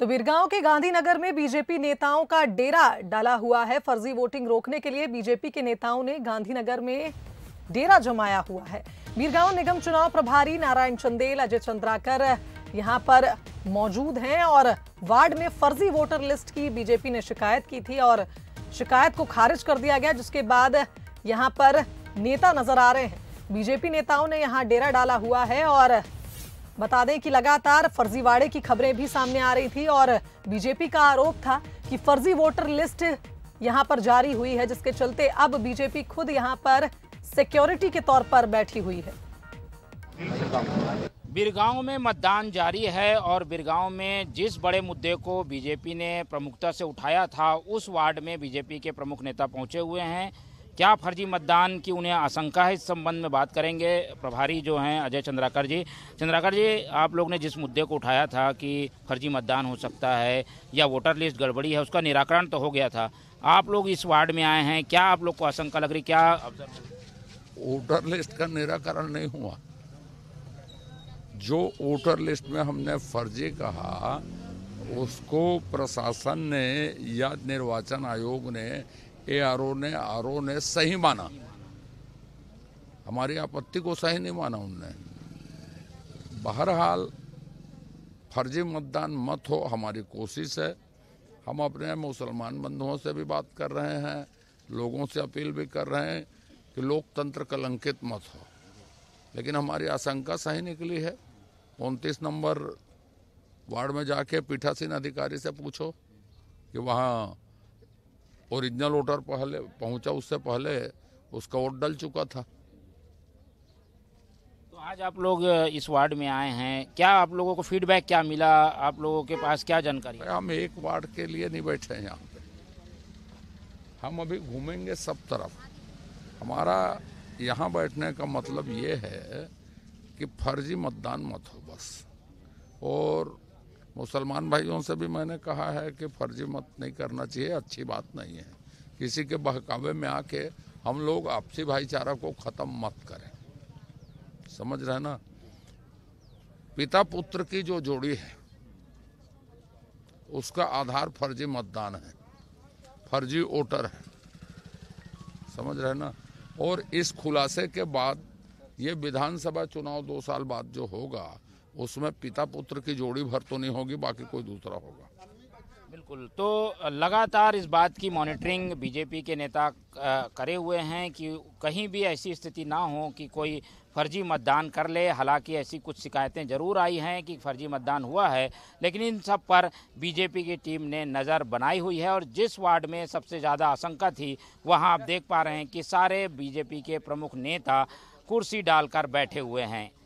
तो बिरगांव के गांधीनगर में बीजेपी नेताओं का डेरा डाला हुआ है फर्जी वोटिंग रोकने के लिए बीजेपी के नेताओं ने गांधीनगर में डेरा जमाया हुआ है बीरगांव निगम चुनाव प्रभारी नारायण चंदेल अजय चंद्राकर यहां पर मौजूद हैं और वार्ड में फर्जी वोटर लिस्ट की बीजेपी ने शिकायत की थी और शिकायत को खारिज कर दिया गया जिसके बाद यहाँ पर नेता नजर आ रहे हैं बीजेपी नेताओं ने यहाँ डेरा डाला हुआ है और बता दें कि लगातार फर्जीवाड़े की खबरें भी सामने आ रही थी और बीजेपी का आरोप था कि फर्जी वोटर लिस्ट यहां पर जारी हुई है जिसके चलते अब बीजेपी खुद यहां पर सिक्योरिटी के तौर पर बैठी हुई है बिरगांव में मतदान जारी है और बिरगांव में जिस बड़े मुद्दे को बीजेपी ने प्रमुखता से उठाया था उस वार्ड में बीजेपी के प्रमुख नेता पहुंचे हुए हैं क्या फर्जी मतदान की उन्हें आशंका है इस संबंध में बात करेंगे प्रभारी जो हैं अजय चंद्राकर जी चंद्राकर जी आप लोग ने जिस मुद्दे को उठाया था कि फर्जी मतदान हो सकता है या वोटर लिस्ट गड़बड़ी है उसका निराकरण तो हो गया था आप लोग इस वार्ड में आए हैं क्या आप लोग को आशंका लग रही क्या वोटर लिस्ट का निराकरण नहीं हुआ जो वोटर लिस्ट में हमने फर्जी कहा उसको प्रशासन ने या निर्वाचन आयोग ने ए आर ओ ने आर ओ ने सही माना हमारी आपत्ति को सही नहीं माना उनने बहरहाल फर्जी मतदान मत हो हमारी कोशिश है हम अपने मुसलमान बंधुओं से भी बात कर रहे हैं लोगों से अपील भी कर रहे हैं कि लोकतंत्र कलंकित मत हो लेकिन हमारी आशंका सही निकली है उनतीस नंबर वार्ड में जाके पीठासीन अधिकारी से पूछो कि वहाँ ओरिजिनल वोटर पहले पहुंचा उससे पहले उसका वोट डल चुका था तो आज आप लोग इस वार्ड में आए हैं क्या आप लोगों को फीडबैक क्या मिला आप लोगों के पास क्या जानकारी हम एक वार्ड के लिए नहीं बैठे हैं यहाँ पे हम अभी घूमेंगे सब तरफ हमारा यहाँ बैठने का मतलब ये है कि फर्जी मतदान मत हो बस और मुसलमान भाइयों से भी मैंने कहा है कि फर्जी मत नहीं करना चाहिए अच्छी बात नहीं है किसी के बहकावे में आके हम लोग आपसी भाईचारा को ख़त्म मत करें समझ रहे ना पिता पुत्र की जो जोड़ी है उसका आधार फर्जी मतदान है फर्जी वोटर है समझ रहे ना और इस खुलासे के बाद ये विधानसभा चुनाव दो साल बाद जो होगा उसमें पिता पुत्र की जोड़ी भर तो नहीं होगी बाकी कोई दूसरा होगा बिल्कुल तो लगातार इस बात की मॉनिटरिंग बीजेपी के नेता करे हुए हैं कि कहीं भी ऐसी स्थिति ना हो कि कोई फर्जी मतदान कर ले हालांकि ऐसी कुछ शिकायतें जरूर आई हैं कि फर्जी मतदान हुआ है लेकिन इन सब पर बीजेपी की टीम ने नज़र बनाई हुई है और जिस वार्ड में सबसे ज़्यादा आशंका थी वहाँ आप देख पा रहे हैं कि सारे बीजेपी के प्रमुख नेता कुर्सी डालकर बैठे हुए हैं